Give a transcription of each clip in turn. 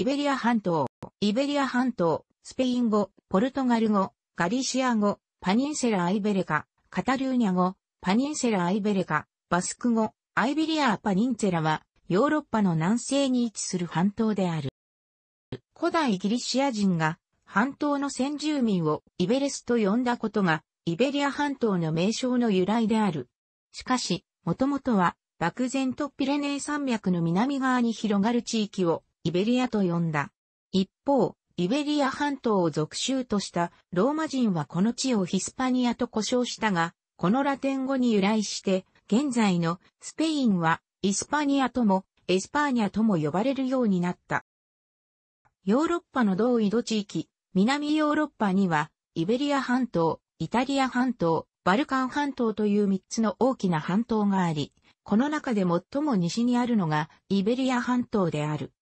イベリア半島、イベリア半島、スペイン語、ポルトガル語、ガリシア語、パニンセラ・アイベレカ、カタルーニャ語、パニンセラ・アイベレカ、バスク語、アイベリア・パニンセラは、ヨーロッパの南西に位置する半島である。古代ギリシア人が、半島の先住民をイベレスと呼んだことが、イベリア半島の名称の由来である。しかし、もともとは、漠然とピレネー山脈の南側に広がる地域をイベリアと呼んだ。一方、イベリア半島を属州としたローマ人はこの地をヒスパニアと呼称したが、このラテン語に由来して、現在のスペインはイスパニアともエスパーニャとも呼ばれるようになった。ヨーロッパの同緯度地域、南ヨーロッパには、イベリア半島、イタリア半島、バルカン半島という三つの大きな半島があり、この中で最も西にあるのがイベリア半島である。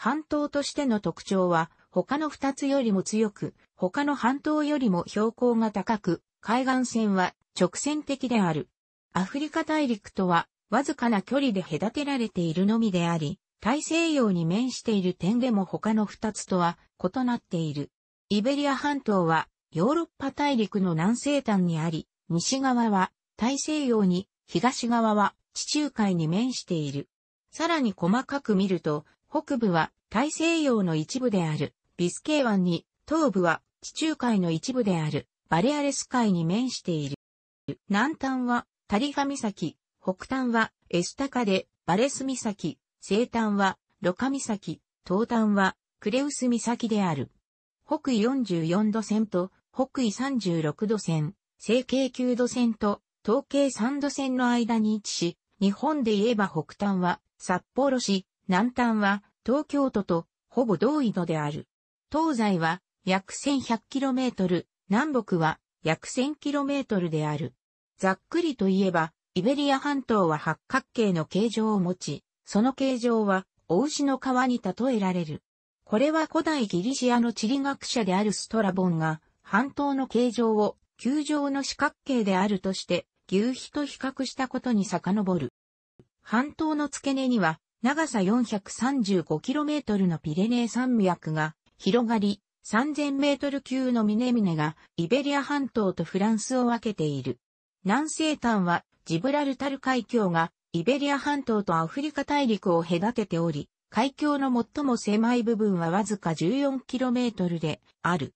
半島としての特徴は、他の二つよりも強く、他の半島よりも標高が高く、海岸線は直線的である。アフリカ大陸とは、わずかな距離で隔てられているのみであり、大西洋に面している点でも他の二つとは異なっている。イベリア半島はヨーロッパ大陸の南西端にあり、西側は大西洋に、東側は地中海に面している。さらに細かく見ると、北部は大西洋の一部であるビスケー湾に、東部は地中海の一部であるバレアレス海に面している。南端はタリファ岬、北端はエスタカでバレス岬、西端はロカ岬、東端はクレウス岬である。北緯44度線と北緯36度線、西経9度線と東経3度線の間に位置し、日本で言えば北端は札幌市、南端は東京都とほぼ同位度である。東西は約 1100km、南北は約 1000km である。ざっくりといえば、イベリア半島は八角形の形状を持ち、その形状は、お牛の皮に例えられる。これは古代ギリシアの地理学者であるストラボンが、半島の形状を、球状の四角形であるとして、牛皮と比較したことに遡る。半島の付け根には、長さ 435km のピレネー山脈が広がり、3000メートル級の峰々がイベリア半島とフランスを分けている。南西端はジブラルタル海峡がイベリア半島とアフリカ大陸を隔てており、海峡の最も狭い部分はわずか 14km である。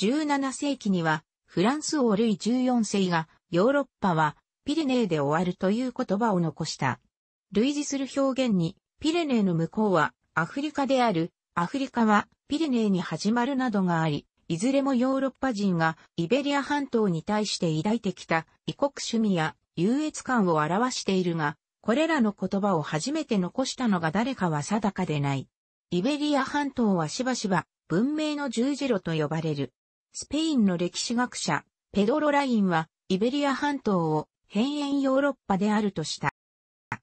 17世紀にはフランス王ルイ14世がヨーロッパはピレネーで終わるという言葉を残した。類似する表現にピレネーの向こうはアフリカである、アフリカはピレネーに始まるなどがあり、いずれもヨーロッパ人がイベリア半島に対して抱いてきた異国趣味や優越感を表しているが、これらの言葉を初めて残したのが誰かは定かでない。イベリア半島はしばしば文明の十字路と呼ばれる。スペインの歴史学者、ペドロ・ラインはイベリア半島を変縁ヨーロッパであるとした。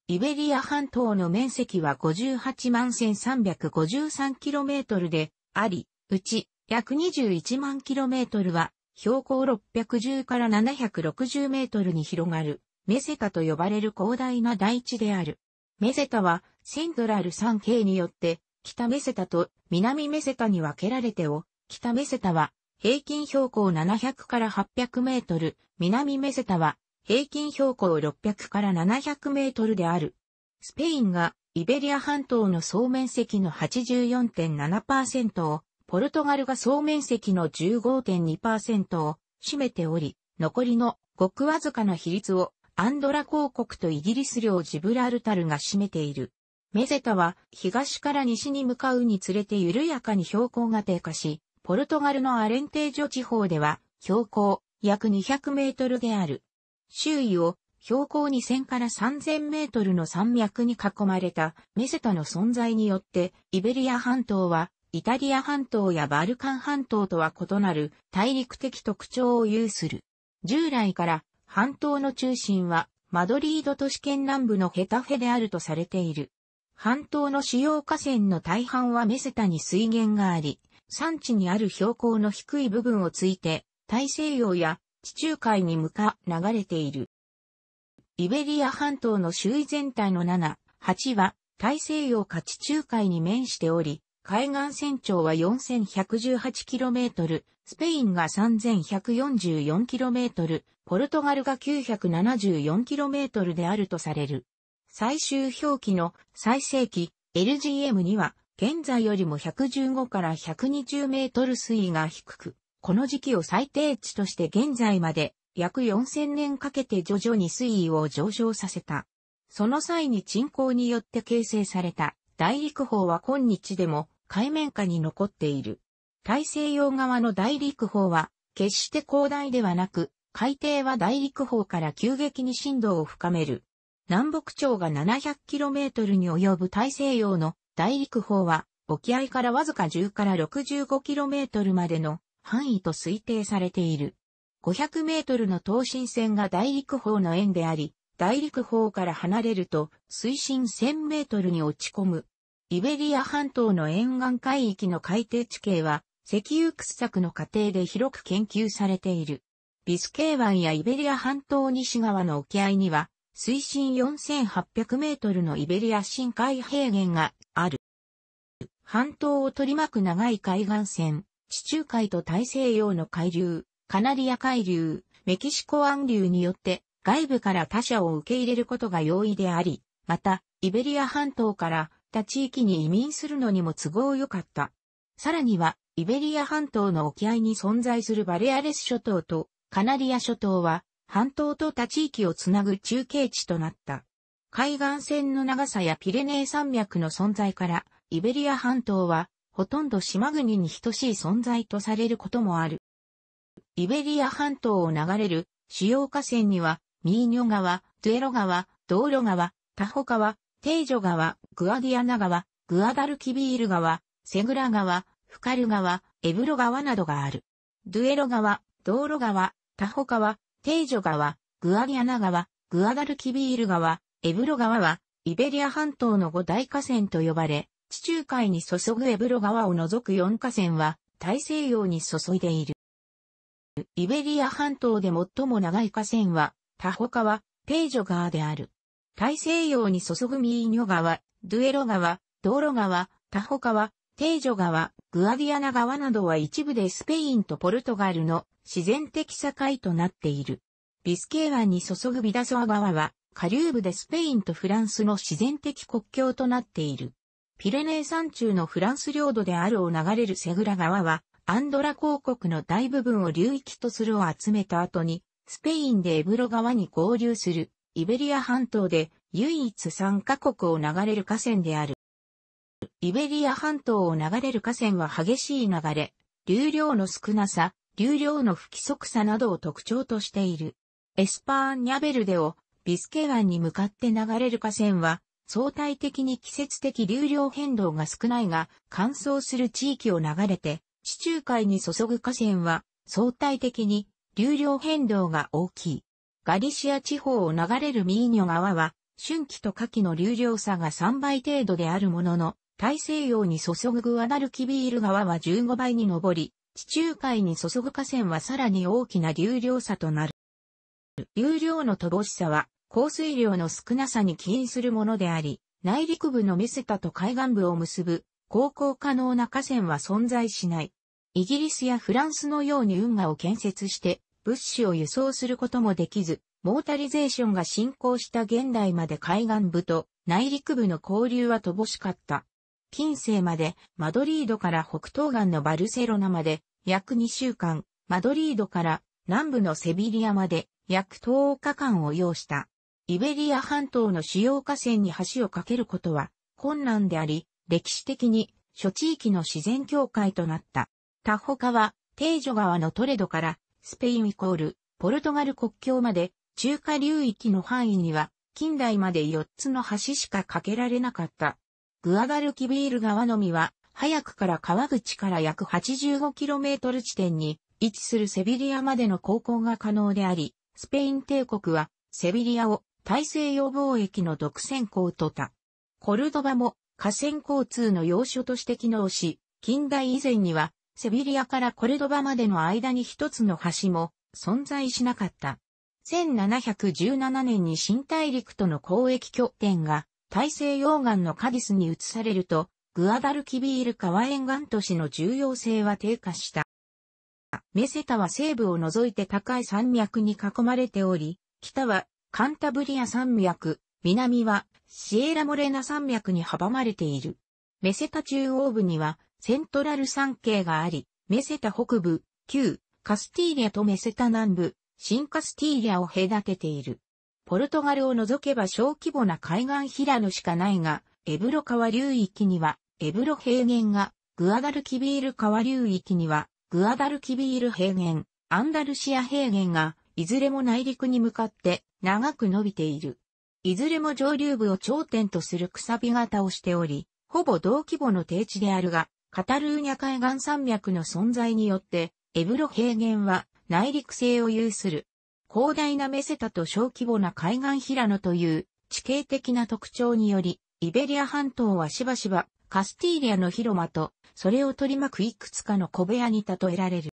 イベリア半島の面積は58万 1353km であり、うち約21万 km は標高610から760メートルに広がるメセタと呼ばれる広大な大地である。メセタはセントラル 3K によって北メセタと南メセタに分けられてお、北メセタは平均標高700から800メートル、南メセタは平均標高600から700メートルである。スペインがイベリア半島の総面積の84.7%を、ポルトガルが総面積の15.2%を占めており、残りのごくわずかな比率をアンドラ公国とイギリス領ジブラルタルが占めている。メゼタは東から西に向かうにつれて緩やかに標高が低下し、ポルトガルのアレンテージョ地方では標高約200メートルである。周囲を標高2000から3000メートルの山脈に囲まれたメセタの存在によってイベリア半島はイタリア半島やバルカン半島とは異なる大陸的特徴を有する。従来から半島の中心はマドリード都市圏南部のヘタフェであるとされている。半島の主要河川の大半はメセタに水源があり、山地にある標高の低い部分をついて大西洋や地中海に向か流れている。イベリア半島の周囲全体の7、8は大西洋か地中海に面しており、海岸線長は 4118km、スペインが 3144km、ポルトガルが 974km であるとされる。最終表記の最盛期 LGM には現在よりも115から120メートル水位が低く、この時期を最低値として現在まで約4000年かけて徐々に水位を上昇させた。その際に沈降によって形成された大陸砲は今日でも海面下に残っている。大西洋側の大陸砲は決して広大ではなく、海底は大陸砲から急激に振動を深める。南北朝が 700km に及ぶ大西洋の大陸砲は沖合からわずか10から 65km までの範囲と推定されている。500メートルの等身線が大陸方の円であり、大陸方から離れると水深1000メートルに落ち込む。イベリア半島の沿岸海域の海底地形は石油掘削の過程で広く研究されている。ビスケー湾やイベリア半島西側の沖合には水深4800メートルのイベリア深海平原がある。半島を取り巻く長い海岸線、地中海と大西洋の海流、カナリア海流、メキシコ湾流によって外部から他者を受け入れることが容易であり、また、イベリア半島から他地域に移民するのにも都合良かった。さらには、イベリア半島の沖合に存在するバレアレス諸島とカナリア諸島は、半島と他地域をつなぐ中継地となった。海岸線の長さやピレネー山脈の存在から、イベリア半島はほとんど島国に等しい存在とされることもある。イベリア半島を流れる主要河川には、ミーニョ川、ドゥエロ川、道路川、タホ川、テイジョ川、グアディアナ川、グアダルキビール川、セグラ川、フカル川、エブロ川などがある。ドゥエロ川、道路川、タホ川、テイジョ川、グアディアナ川、グアダルキビール川、エブロ川は、イベリア半島の五大河川と呼ばれ、地中海に注ぐエブロ川を除く4河川は大西洋に注いでいる。イベリア半島で最も長い河川はタホ川、ペイジョ川である。大西洋に注ぐミーニョ川、ドゥエロ川、道路川、タホ川、テイジョ川、グアディアナ川などは一部でスペインとポルトガルの自然的境となっている。ビスケー湾に注ぐビダソア川は下流部でスペインとフランスの自然的国境となっている。ピレネー山中のフランス領土であるを流れるセグラ川は、アンドラ公国の大部分を流域とするを集めた後に、スペインでエブロ川に合流する、イベリア半島で唯一3カ国を流れる河川である。イベリア半島を流れる河川は激しい流れ、流量の少なさ、流量の不規則さなどを特徴としている。エスパーニャベルデをビスケ湾に向かって流れる河川は相対的に季節的流量変動が少ないが、乾燥する地域を流れて、地中海に注ぐ河川は、相対的に流量変動が大きい。ガリシア地方を流れるミーニョ川は、春季と夏季の流量差が3倍程度であるものの、大西洋に注ぐグアダルキビール川は15倍に上り、地中海に注ぐ河川はさらに大きな流量差となる。流量の乏しさは降水量の少なさに起因するものであり、内陸部のメセタと海岸部を結ぶ、航行可能な河川は存在しない。イギリスやフランスのように運河を建設して、物資を輸送することもできず、モータリゼーションが進行した現代まで海岸部と内陸部の交流は乏しかった。近世までマドリードから北東岸のバルセロナまで約2週間、マドリードから南部のセビリアまで約10日間を要した。イベリア半島の主要河川に橋を架けることは困難であり、歴史的に諸地域の自然境界となった。タホは、テージョ川のトレドからスペインイコールポルトガル国境まで中華流域の範囲には近代まで4つの橋しか架けられなかった。グアガルキビール川のみは早くから川口から約 85km 地点に位置するセビリアまでの航行が可能であり、スペイン帝国はセビリアを大西洋貿易の独占港とた。コルドバも河川交通の要所として機能し、近代以前にはセビリアからコルドバまでの間に一つの橋も存在しなかった。1717年に新大陸との交易拠点が大西洋岸のカディスに移されると、グアダルキビール川沿岸都市の重要性は低下した。メセタは西部を除いて高い山脈に囲まれており、北はカンタブリア山脈、南はシエラモレナ山脈に阻まれている。メセタ中央部にはセントラル山系があり、メセタ北部、旧カスティーリアとメセタ南部、新カスティーリアを隔てている。ポルトガルを除けば小規模な海岸平野しかないが、エブロ川流域にはエブロ平原が、グアダルキビール川流域にはグアダルキビール平原、アンダルシア平原が、いずれも内陸に向かって長く伸びている。いずれも上流部を頂点とするくさび型をしており、ほぼ同規模の低地であるが、カタルーニャ海岸山脈の存在によって、エブロ平原は内陸性を有する。広大なメセタと小規模な海岸平野という地形的な特徴により、イベリア半島はしばしばカスティーリアの広間と、それを取り巻くいくつかの小部屋に例えられる。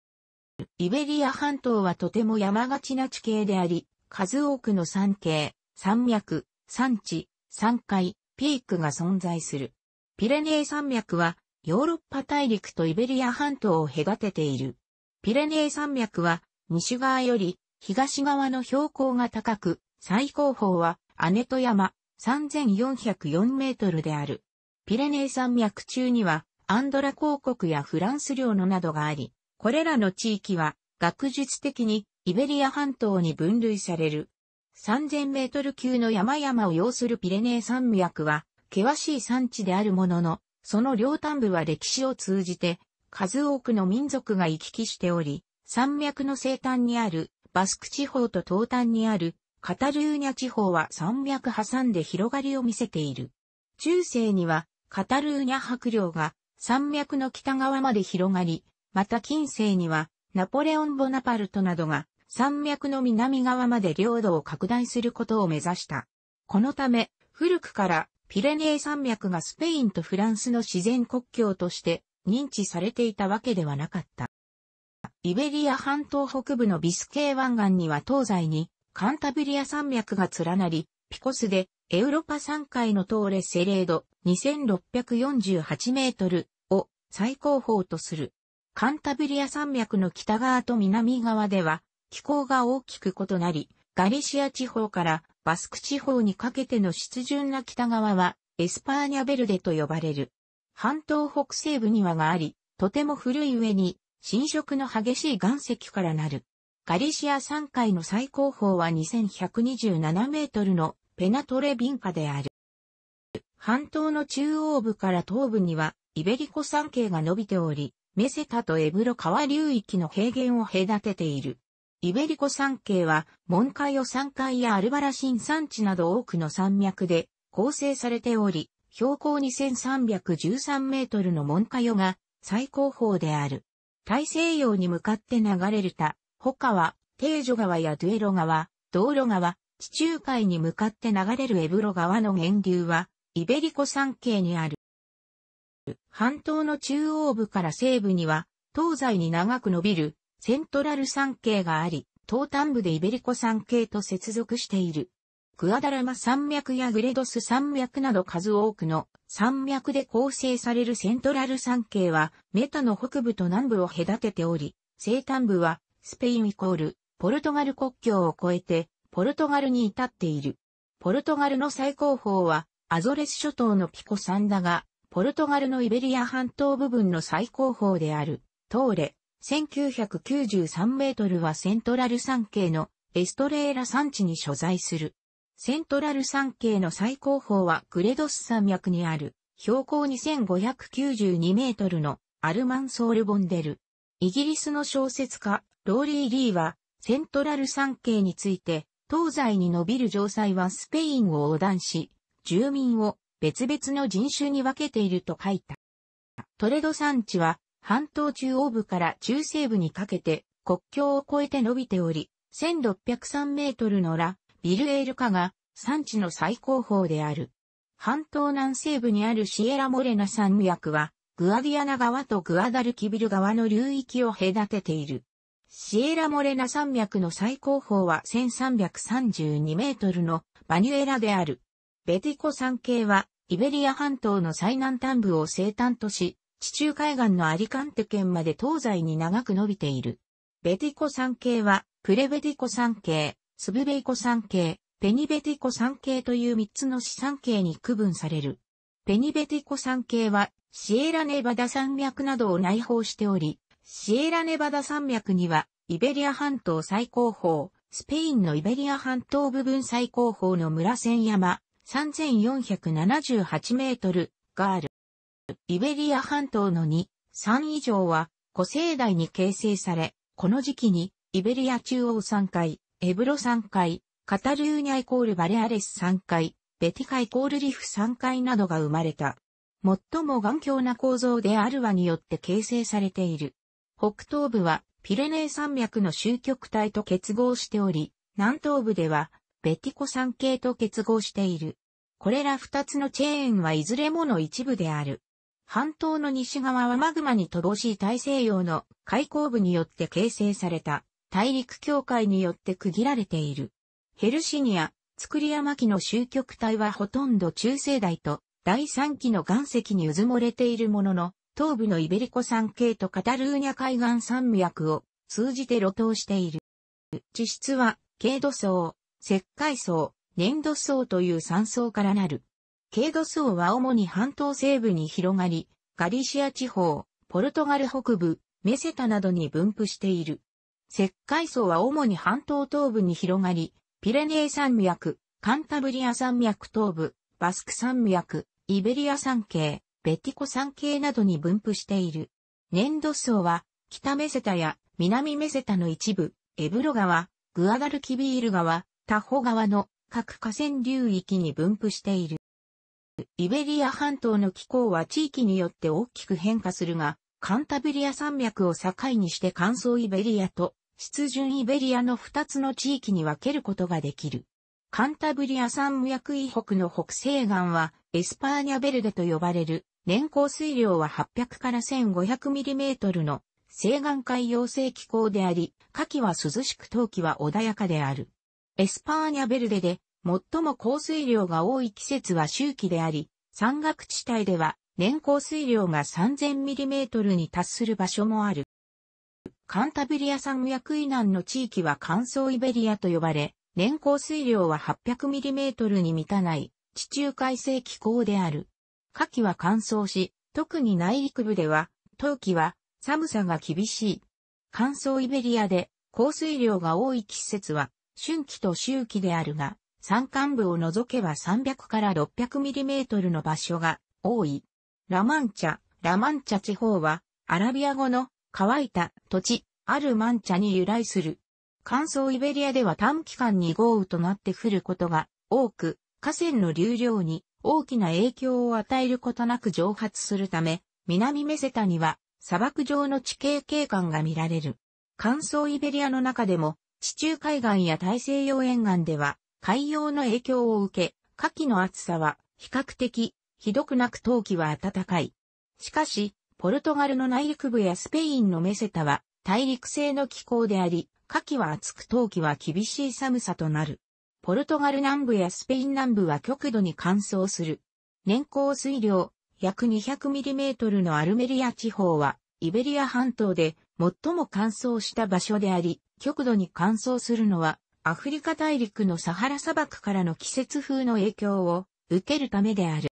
イベリア半島はとても山がちな地形であり、数多くの山系、山脈、山地、山海、ピークが存在する。ピレネー山脈はヨーロッパ大陸とイベリア半島を隔てている。ピレネー山脈は西側より東側の標高が高く、最高峰は姉と山3404メートルである。ピレネー山脈中にはアンドラ公国やフランス領のなどがあり、これらの地域は学術的にイベリア半島に分類される。3000メートル級の山々を要するピレネー山脈は険しい山地であるものの、その両端部は歴史を通じて数多くの民族が行き来しており、山脈の西端にあるバスク地方と東端にあるカタルーニャ地方は山脈挟んで広がりを見せている。中世にはカタルーニャ伯領が山脈の北側まで広がり、また近世には、ナポレオン・ボナパルトなどが、山脈の南側まで領土を拡大することを目指した。このため、古くからピレネー山脈がスペインとフランスの自然国境として認知されていたわけではなかった。イベリア半島北部のビスケー湾岸には東西にカンタブリア山脈が連なり、ピコスでエウロパ山海のトーレセレード2648メートルを最高峰とする。カンタブリア山脈の北側と南側では、気候が大きく異なり、ガリシア地方からバスク地方にかけての湿潤な北側は、エスパーニャベルデと呼ばれる。半島北西部にはがあり、とても古い上に、侵食の激しい岩石からなる。ガリシア山海の最高峰は2127メートルのペナトレビンカである。半島の中央部から東部にはイベリコ山系が伸びており、メセタとエブロ川流域の平原を隔てている。イベリコ山系は、モンカヨ山海やアルバラ新山地など多くの山脈で構成されており、標高2313メートルのモンカヨが最高峰である。大西洋に向かって流れるた、他は、テージョ川やドゥエロ川、道路川、地中海に向かって流れるエブロ川の源流は、イベリコ山系にある。半島の中央部から西部には、東西に長く伸びるセントラル山系があり、東端部でイベリコ山系と接続している。クアダラマ山脈やグレドス山脈など数多くの山脈で構成されるセントラル山系はメタの北部と南部を隔てており、西端部はスペインイコールポルトガル国境を越えてポルトガルに至っている。ポルトガルの最高峰はアゾレス諸島のピコさんだが、ポルトガルのイベリア半島部分の最高峰である、トーレ、1993メートルはセントラル山系のエストレーラ山地に所在する。セントラル山系の最高峰はグレドス山脈にある、標高2592メートルのアルマンソール・ボンデル。イギリスの小説家、ローリー・リーは、セントラル山系について、東西に伸びる城塞はスペインを横断し、住民を別々の人種に分けていると書いた。トレド山地は半島中央部から中西部にかけて国境を越えて伸びており、1603メートルのラ・ビルエール化が山地の最高峰である。半島南西部にあるシエラモレナ山脈は、グアディアナ川とグアダルキビル川の流域を隔てている。シエラモレナ山脈の最高峰は1332メートルのバニュエラである。ベティコ山系はイベリア半島の最南端部を西端とし、地中海岸のアリカンテ県まで東西に長く伸びている。ベティコ山系は、プレベティコ山系、スブベイコ山系、ペニベティコ山系という3つの市山系に区分される。ペニベティコ山系は、シエラネバダ山脈などを内包しており、シエラネバダ山脈には、イベリア半島最高峰、スペインのイベリア半島部分最高峰の村千山、3478メートルガール。イベリア半島の2、3以上は古生代に形成され、この時期にイベリア中央3回、エブロ3回、カタルーニャイコールバレアレス3回、ベティカイコールリフ3回などが生まれた。最も頑強な構造であるわによって形成されている。北東部はピレネー山脈の終局帯と結合しており、南東部ではベティコ山系と結合している。これら二つのチェーンはいずれもの一部である。半島の西側はマグマに乏しい大西洋の海溝部によって形成された大陸境界によって区切られている。ヘルシニア、作り山紀の終局体はほとんど中世代と第三期の岩石にうずもれているものの、東部のイベリコ山系とカタルーニャ海岸山脈を通じて露頭している。地質は、軽土層、石灰層、粘土層という山層からなる。軽土層は主に半島西部に広がり、ガリシア地方、ポルトガル北部、メセタなどに分布している。石灰層は主に半島東部に広がり、ピレネー山脈、カンタブリア山脈東部、バスク山脈、イベリア山系、ベティコ山系などに分布している。粘土層は、北メセタや南メセタの一部、エブロ川、グアダルキビール川、タホ川の各河川流域に分布している。イベリア半島の気候は地域によって大きく変化するが、カンタブリア山脈を境にして乾燥イベリアと湿潤イベリアの2つの地域に分けることができる。カンタブリア山脈以北の北西岸はエスパーニャベルデと呼ばれる年降水量は800から 1500mm の西岸海洋性気候であり、夏季は涼しく冬季は穏やかである。エスパーニャベルデで最も降水量が多い季節は周期であり、山岳地帯では年降水量が 3000mm に達する場所もある。カンタブリア山脈以南の地域は乾燥イベリアと呼ばれ、年降水量は 800mm に満たない地中海性気候である。夏季は乾燥し、特に内陸部では、冬季は寒さが厳しい。乾燥イベリアで降水量が多い季節は春季と秋季であるが、山間部を除けば300から600ミリメートルの場所が多い。ラマンチャ、ラマンチャ地方は、アラビア語の乾いた土地、あるマンチャに由来する。乾燥イベリアでは短期間に豪雨となって降ることが多く、河川の流量に大きな影響を与えることなく蒸発するため、南メセタには砂漠上の地形景観が見られる。乾燥イベリアの中でも地中海岸や大西洋沿岸では海洋の影響を受け、夏季の暑さは比較的ひどくなく冬季は暖かい。しかし、ポルトガルの内陸部やスペインのメセタは大陸性の気候であり、夏季は暑く冬季は厳しい寒さとなる。ポルトガル南部やスペイン南部は極度に乾燥する。年降水量約 200mm のアルメリア地方はイベリア半島で最も乾燥した場所であり、極度に乾燥するのは、アフリカ大陸のサハラ砂漠からの季節風の影響を受けるためである。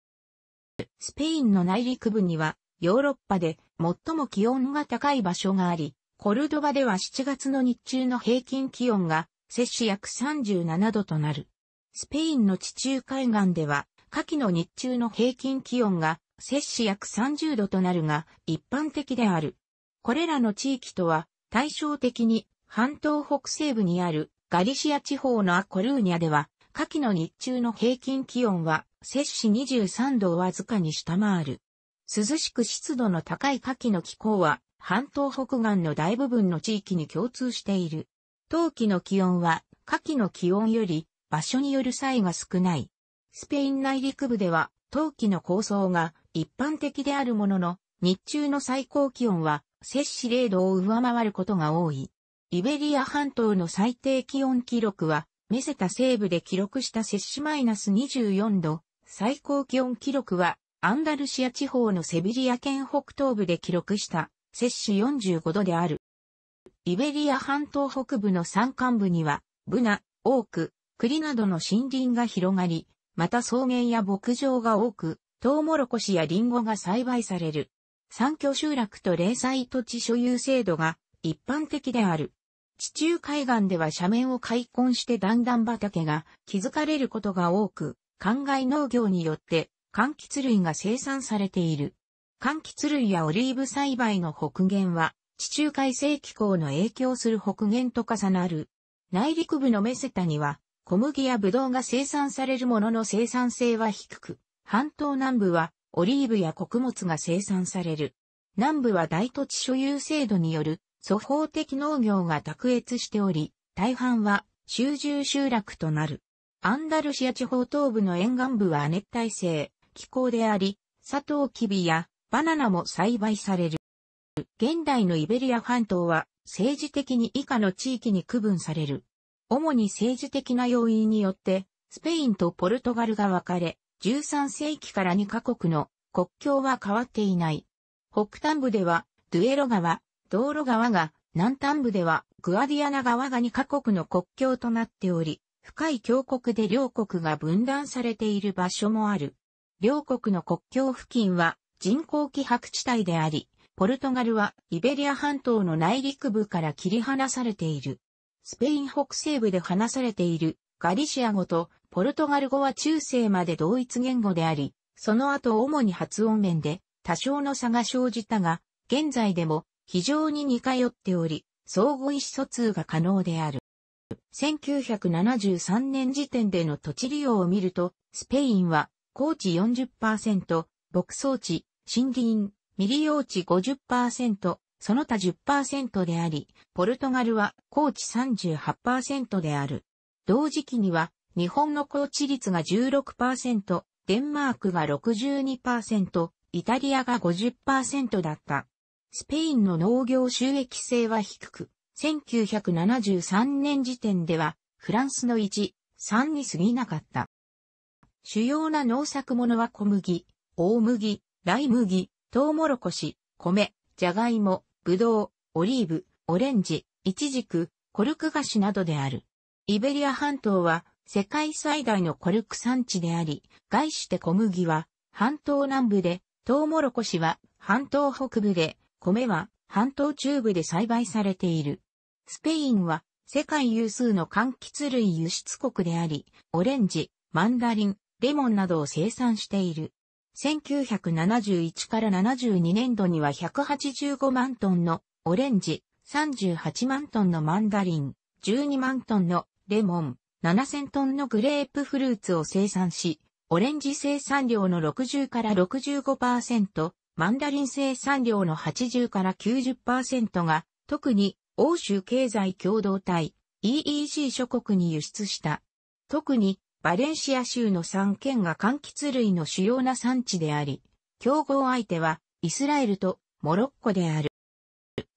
スペインの内陸部には、ヨーロッパで最も気温が高い場所があり、コルドバでは7月の日中の平均気温が、摂氏約37度となる。スペインの地中海岸では、夏季の日中の平均気温が、摂氏約30度となるが、一般的である。これらの地域とは、対照的に半島北西部にあるガリシア地方のアコルーニャでは、夏季の日中の平均気温は、摂氏23度をわずかに下回る。涼しく湿度の高い夏季の気候は、半島北岸の大部分の地域に共通している。冬季の気温は、夏季の気温より、場所による差異が少ない。スペイン内陸部では、冬季の構想が一般的であるものの、日中の最高気温は、摂氏0度を上回ることが多い。イベリア半島の最低気温記録は、メセタ西部で記録した摂氏マイナス24度、最高気温記録は、アンダルシア地方のセビリア県北東部で記録した摂氏45度である。イベリア半島北部の山間部には、ブナ、オーク、栗などの森林が広がり、また草原や牧場が多く、トウモロコシやリンゴが栽培される。産居集落と零細土地所有制度が一般的である。地中海岸では斜面を開墾して段々畑が築かれることが多く、灌漑農業によって柑橘類が生産されている。柑橘類やオリーブ栽培の北限は、地中海性気候の影響する北限と重なる。内陸部のメセタには、小麦やブドウが生産されるものの生産性は低く、半島南部はオリーブや穀物が生産される。南部は大土地所有制度による祖法的農業が卓越しており、大半は集中集落となる。アンダルシア地方東部の沿岸部は熱帯性、気候であり、サトウキビやバナナも栽培される。現代のイベリア半島は政治的に以下の地域に区分される。主に政治的な要因によって、スペインとポルトガルが分かれ、13世紀から2カ国の国境は変わっていない。北端部では、ドゥエロ川、道路川が南端部ではグアディアナ川が2カ国の国境となっており、深い峡谷で両国が分断されている場所もある。両国の国境付近は人口希薄地帯であり、ポルトガルはイベリア半島の内陸部から切り離されている。スペイン北西部で話されているガリシア語とポルトガル語は中世まで同一言語であり、その後主に発音面で多少の差が生じたが、現在でも非常に似通っており、相互意思疎通が可能である。1973年時点での土地利用を見ると、スペインは高地40%、牧草地、森林、未利用地50%、その他10%であり、ポルトガルは高地38%である。同時期には、日本の高地率が16%、デンマークが62%、イタリアが50%だった。スペインの農業収益性は低く、1973年時点ではフランスの1、3に過ぎなかった。主要な農作物は小麦、大麦、ライ麦、トウモロコシ、米、ジャガイモ、ブドウ、オリーブ、オレンジ、イチジク、コルク菓子などである。イベリア半島は世界最大のコルク産地であり、外して小麦は半島南部で、トウモロコシは半島北部で、米は半島中部で栽培されている。スペインは世界有数の柑橘類輸出国であり、オレンジ、マンダリン、レモンなどを生産している。1971から72年度には185万トンのオレンジ、38万トンのマンダリン、12万トンのレモン、7000トンのグレープフルーツを生産し、オレンジ生産量の60から65%、マンダリン生産量の80から90%が、特に欧州経済共同体 EEC 諸国に輸出した。特にバレンシア州の3県が柑橘類の主要な産地であり、競合相手はイスラエルとモロッコである。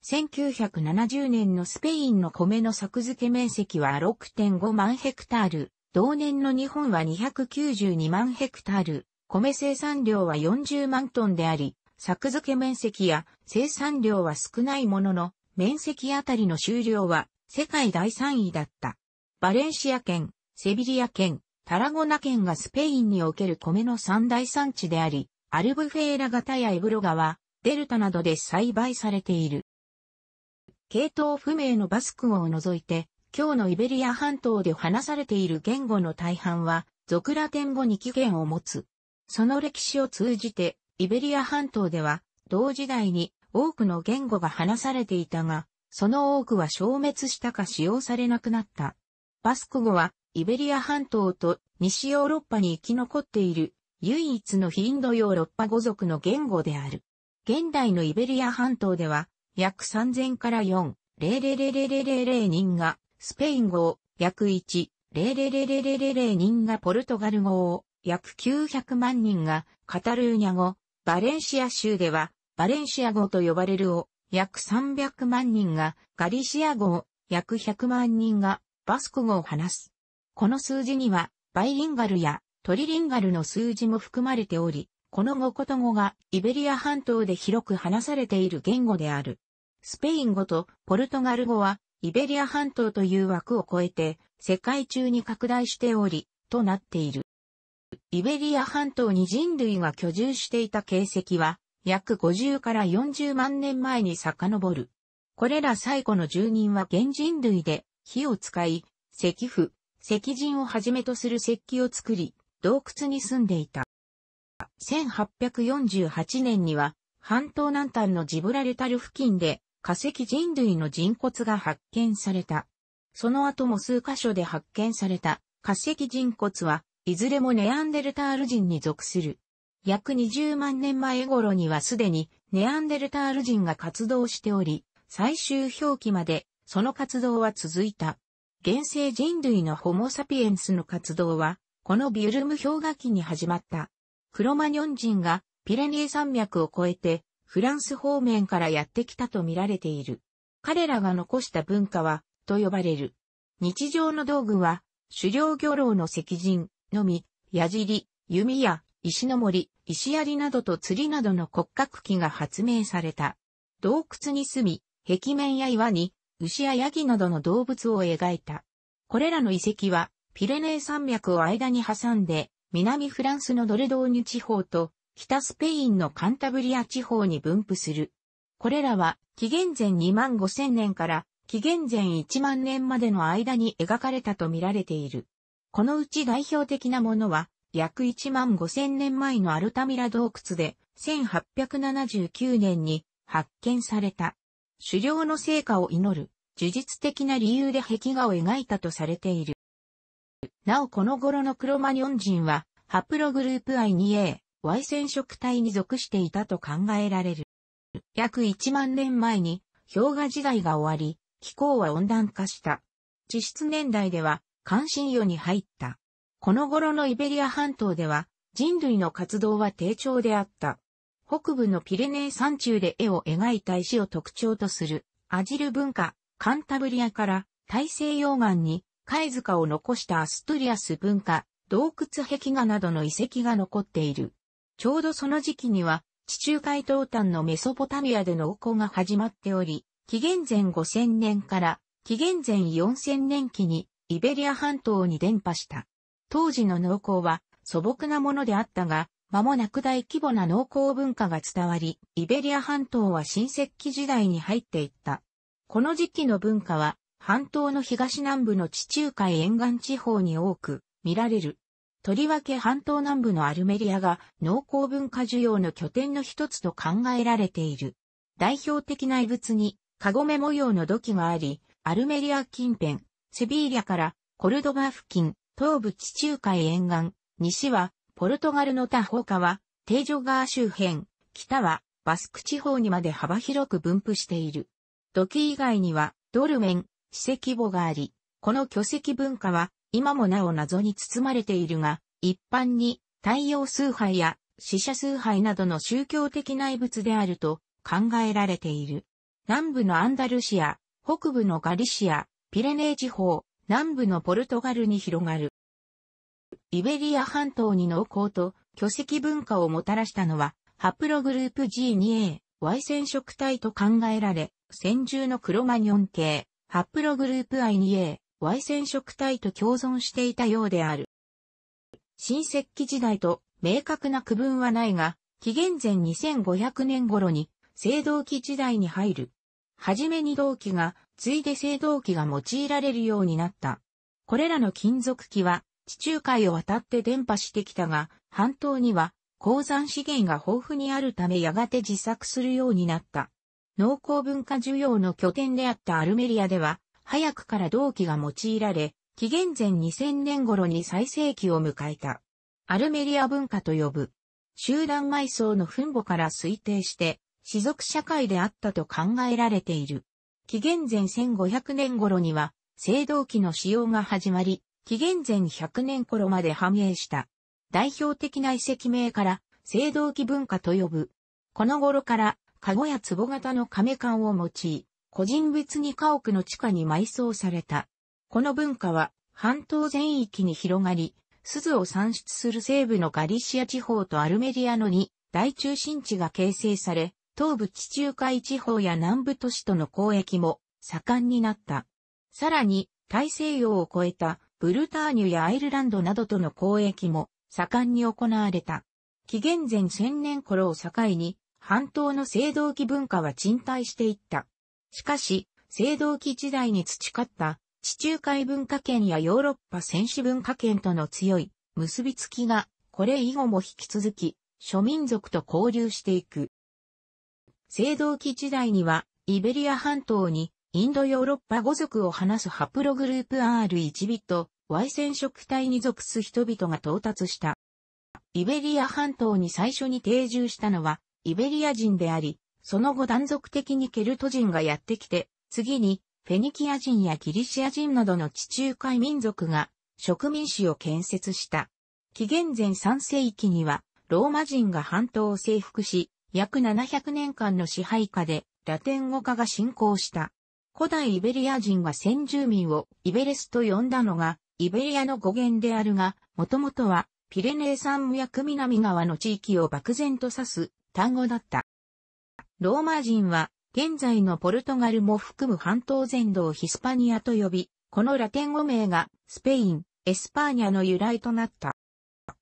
1970年のスペインの米の作付け面積は6.5万ヘクタール、同年の日本は292万ヘクタール、米生産量は40万トンであり、作付け面積や生産量は少ないものの、面積あたりの収量は世界第3位だった。バレンシア県、セビリア県、タラゴナ県がスペインにおける米の三大産地であり、アルブフェーラ型やエブロ川、デルタなどで栽培されている。系統不明のバスク語を除いて、今日のイベリア半島で話されている言語の大半は、クラテン語に起源を持つ。その歴史を通じて、イベリア半島では、同時代に多くの言語が話されていたが、その多くは消滅したか使用されなくなった。バスク語は、イベリア半島と西ヨーロッパに生き残っている唯一のヒンドヨーロッパ語族の言語である。現代のイベリア半島では約3000から4、0 0 0レレ0 0人がスペイン語を約1、レレレレ0 0 0人がポルトガル語を約900万人がカタルーニャ語、バレンシア州では、バレンシア語と呼ばれるを約300万人が、ガリシア語を約100万人がバスク語を話す。この数字には、バイリンガルやトリリンガルの数字も含まれており、この語こと語がイベリア半島で広く話されている言語である。スペイン語とポルトガル語はイベリア半島という枠を超えて世界中に拡大しており、となっている。イベリア半島に人類が居住していた形跡は、約50から40万年前に遡る。これら最古の住人は原人類で、火を使い、石符、石人をはじめとする石器を作り、洞窟に住んでいた。1848年には、半島南端のジブラルタル付近で、化石人類の人骨が発見された。その後も数箇所で発見された化石人骨は、いずれもネアンデルタール人に属する。約20万年前頃にはすでにネアンデルタール人が活動しており、最終表記までその活動は続いた。現世人類のホモサピエンスの活動は、このビュルム氷河期に始まった。クロマニョン人がピレネー山脈を越えてフランス方面からやってきたと見られている。彼らが残した文化は、と呼ばれる。日常の道具は、狩猟漁労の石人、のみ、矢尻、弓矢、石の森、石槍などと釣りなどの骨格器が発明された。洞窟に住み、壁面や岩に、牛やヤギなどの動物を描いた。これらの遺跡は、ピレネー山脈を間に挟んで、南フランスのドルドーニュ地方と、北スペインのカンタブリア地方に分布する。これらは、紀元前2万5千年から、紀元前1万年までの間に描かれたと見られている。このうち代表的なものは、約1万5000年前のアルタミラ洞窟で、1879年に発見された。狩猟の成果を祈る、呪術的な理由で壁画を描いたとされている。なおこの頃のクロマニョン人は、ハプログループ I2A、Y 染色体に属していたと考えられる。約1万年前に氷河時代が終わり、気候は温暖化した。地質年代では関心世に入った。この頃のイベリア半島では人類の活動は低調であった。北部のピレネー山中で絵を描いた石を特徴とするアジル文化、カンタブリアから大西洋岸に貝塚を残したアストリアス文化、洞窟壁画などの遺跡が残っている。ちょうどその時期には地中海東端のメソポタミアでの王行が始まっており、紀元前5000年から紀元前4000年期にイベリア半島に伝播した。当時の農耕は素朴なものであったが、間もなく大規模な農耕文化が伝わり、イベリア半島は新石器時代に入っていった。この時期の文化は、半島の東南部の地中海沿岸地方に多く見られる。とりわけ半島南部のアルメリアが農耕文化需要の拠点の一つと考えられている。代表的な遺物に、カゴメ模様の土器があり、アルメリア近辺、セビーリャからコルドバ付近、東部地中海沿岸、西はポルトガルの他方はテージョ川周辺、北はバスク地方にまで幅広く分布している。土器以外にはドルメン、史跡墓があり、この巨石文化は今もなお謎に包まれているが、一般に太陽崇拝や死者崇拝などの宗教的内物であると考えられている。南部のアンダルシア、北部のガリシア、ピレネー地方、南部のポルトガルに広がる。イベリア半島に濃厚と巨石文化をもたらしたのは、ハプログループ G2A、Y 染色体と考えられ、先住のクロマニョン系、ハプログループ I2A、Y 染色体と共存していたようである。新石器時代と明確な区分はないが、紀元前2500年頃に、青銅器時代に入るはじめに銅器が、ついで青銅器が用いられるようになった。これらの金属器は、地中海を渡って伝播してきたが、半島には鉱山資源が豊富にあるためやがて自作するようになった。農耕文化需要の拠点であったアルメリアでは、早くから銅器が用いられ、紀元前2000年頃に最盛期を迎えた。アルメリア文化と呼ぶ。集団埋葬の墳墓から推定して、氏族社会であったと考えられている。紀元前1500年頃には、青銅器の使用が始まり、紀元前100年頃まで繁栄した。代表的な遺跡名から、青銅器文化と呼ぶ。この頃から、籠や壺型の亀缶を用い、個人別に家屋の地下に埋葬された。この文化は、半島全域に広がり、鈴を産出する西部のガリシア地方とアルメリアの2大中心地が形成され、東部地中海地方や南部都市との交易も盛んになった。さらに、大西洋を越えたブルターニュやアイルランドなどとの交易も盛んに行われた。紀元前1000年頃を境に、半島の青銅器文化は沈滞していった。しかし、青銅器時代に培った地中海文化圏やヨーロッパ戦士文化圏との強い結びつきが、これ以後も引き続き、諸民族と交流していく。青銅器時代には、イベリア半島に、インドヨーロッパ語族を話すハプログループ R1 ビット、Y 染色体に属す人々が到達した。イベリア半島に最初に定住したのは、イベリア人であり、その後断続的にケルト人がやってきて、次に、フェニキア人やギリシア人などの地中海民族が植民地を建設した。紀元前3世紀には、ローマ人が半島を征服し、約700年間の支配下でラテン語化が進行した。古代イベリア人が先住民をイベレスと呼んだのがイベリアの語源であるが、もともとはピレネー山脈南側の地域を漠然と指す単語だった。ローマ人は現在のポルトガルも含む半島全土をヒスパニアと呼び、このラテン語名がスペイン、エスパーニャの由来となった。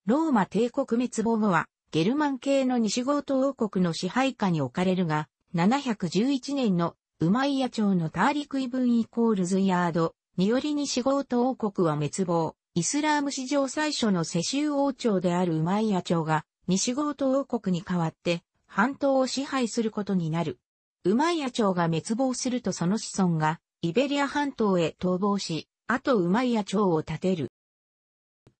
ローマ帝国滅亡後はゲルマン系の西ゴート王国の支配下に置かれるが、711年のウマイヤ朝のターリクイブンイコールズヤードにより西ゴート王国は滅亡。イスラーム史上最初の世襲王朝であるウマイヤ朝が西ゴート王国に代わって半島を支配することになる。ウマイヤ朝が滅亡するとその子孫がイベリア半島へ逃亡し、あとウマイヤ朝を建てる。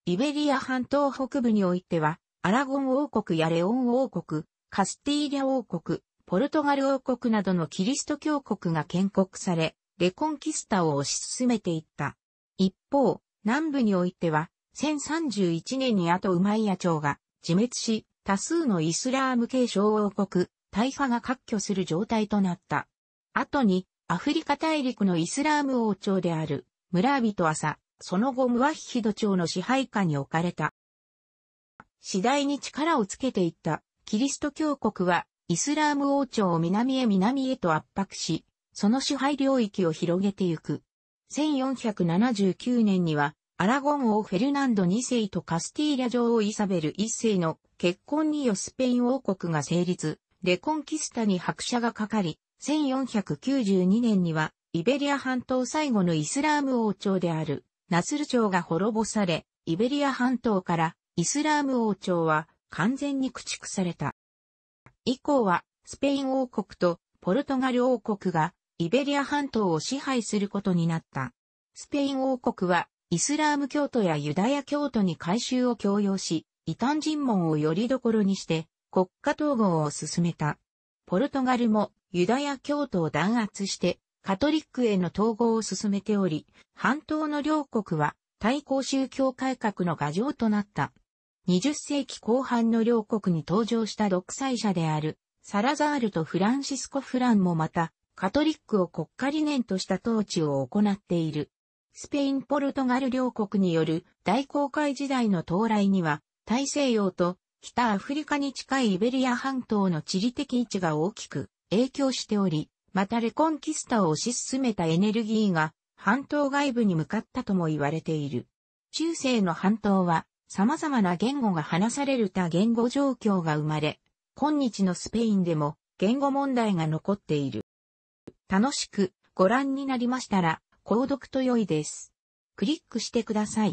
イベリア半島北部においてはアラゴン王国やレオン王国、カスティーリャ王国、ポルトガル王国などのキリスト教国が建国され、レコンキスタを推し進めていった。一方、南部においては、1031年に後ウマイヤ朝が自滅し、多数のイスラーム系小王国、大派が割拠する状態となった。後に、アフリカ大陸のイスラーム王朝である、ムラトア朝、その後ムワヒヒド朝の支配下に置かれた。次第に力をつけていった、キリスト教国は、イスラーム王朝を南へ南へと圧迫し、その支配領域を広げてゆく。1479年には、アラゴン王フェルナンド2世とカスティーリャ女王イサベル1世の結婚によスペイン王国が成立、レコンキスタに拍車がかかり、1492年には、イベリア半島最後のイスラーム王朝である、ナスル朝が滅ぼされ、イベリア半島からイスラーム王朝は完全に駆逐された。以降はスペイン王国とポルトガル王国がイベリア半島を支配することになった。スペイン王国はイスラーム教徒やユダヤ教徒に改宗を強要し、異端尋問をよりどころにして国家統合を進めた。ポルトガルもユダヤ教徒を弾圧してカトリックへの統合を進めており、半島の両国は対抗宗教改革の牙城となった。20世紀後半の両国に登場した独裁者である、サラザールとフランシスコ・フランもまた、カトリックを国家理念とした統治を行っている。スペイン・ポルトガル両国による大航海時代の到来には、大西洋と北アフリカに近いイベリア半島の地理的位置が大きく影響しており、またレコンキスタを推し進めたエネルギーが半島外部に向かったとも言われている。中世の半島は様々な言語が話される他言語状況が生まれ、今日のスペインでも言語問題が残っている。楽しくご覧になりましたら、購読と良いです。クリックしてください。